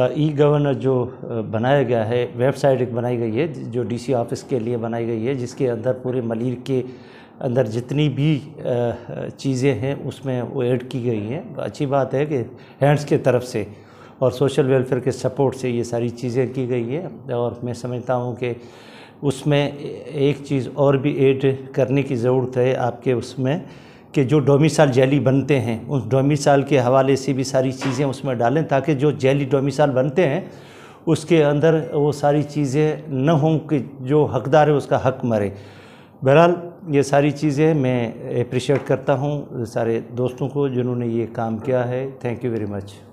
ई governor जो बनाया गया है वेबसाइट एक बनाई गई है जो डीसी ऑफिस के लिए बनाई गई है जिसके अंदर पूरे मलिर के अंदर जितनी भी चीज़ें हैं उसमें वो ऐड की गई हैं अच्छी बात है कि हैंड्स के तरफ से और सोशल वेलफेयर के सपोर्ट से ये सारी चीज़ें की गई है और मैं समझता हूँ कि उसमें एक चीज़ और भी ऐड करने की ज़रूरत है आपके उसमें कि जो डोमिसाइल जेली बनते हैं उस डोमिसाइल के हवाले से भी सारी चीज़ें उसमें डालें ताकि जो जेली डोमिसाइल बनते हैं उसके अंदर वो सारी चीज़ें न हों कि जो हकदार है उसका हक मरे बहरहाल ये सारी चीज़ें मैं अप्रिशिएट करता हूँ सारे दोस्तों को जिन्होंने ये काम किया है थैंक यू वेरी मच